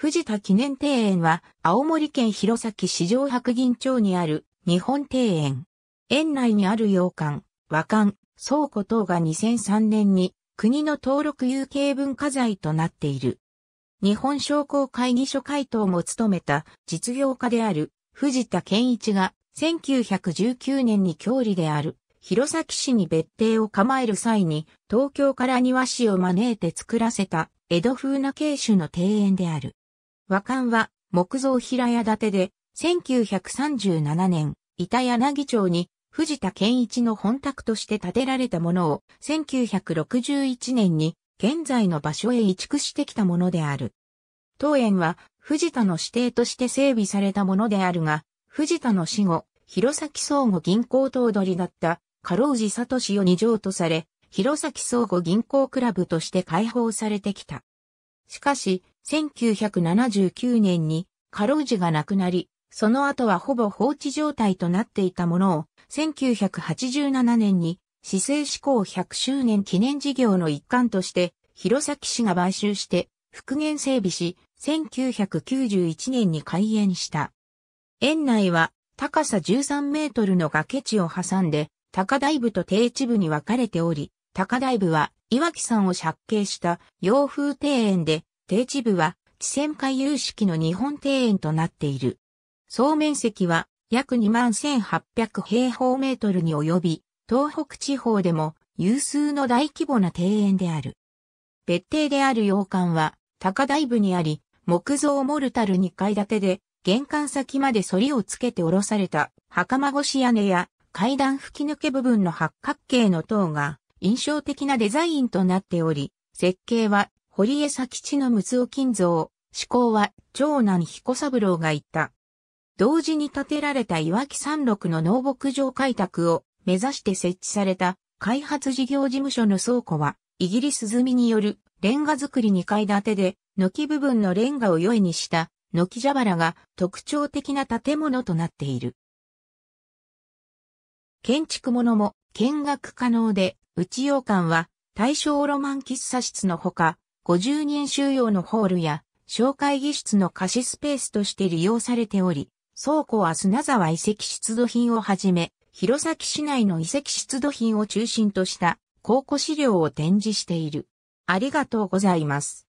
藤田記念庭園は、青森県弘前市場白銀町にある日本庭園。園内にある洋館、和館、倉庫等が2003年に国の登録有形文化財となっている。日本商工会議所会頭も務めた実業家である藤田健一が1919年に郷里である弘前市に別邸を構える際に東京から庭師を招いて作らせた江戸風な慶種の庭園である。和館は木造平屋建てで、1937年、板柳町に藤田健一の本宅として建てられたものを、1961年に現在の場所へ移築してきたものである。当園は藤田の指定として整備されたものであるが、藤田の死後、弘前相互銀行頭取だったかろう里氏を二条とされ、弘前相互銀行クラブとして開放されてきた。しかし、1979年に過労死がなくなり、その後はほぼ放置状態となっていたものを、1987年に、市政志向100周年記念事業の一環として、弘前市が買収して、復元整備し、1991年に開園した。園内は、高さ13メートルの崖地を挟んで、高台部と低地部に分かれており、高台部は岩木山を借景した洋風庭園で、定地部は地線回遊式の日本庭園となっている。総面積は約21,800平方メートルに及び、東北地方でも有数の大規模な庭園である。別邸である洋館は高台部にあり、木造モルタル2階建てで、玄関先まで反りをつけて下ろされた袴越し屋根や階段吹き抜け部分の八角形の塔が印象的なデザインとなっており、設計は堀江佐吉の六尾金蔵、志向は長男彦三郎が言った。同時に建てられた岩木山麓の農牧場開拓を目指して設置された開発事業事務所の倉庫は、イギリス済みによるレンガ作り2階建てで、軒部分のレンガを良いにした軒蛇腹が特徴的な建物となっている。建築物も見学可能で、内洋館は大正ロマン喫茶室のほか、50人収容のホールや、小会議室の貸しスペースとして利用されており、倉庫は砂沢遺跡出土品をはじめ、弘前市内の遺跡出土品を中心とした考古資料を展示している。ありがとうございます。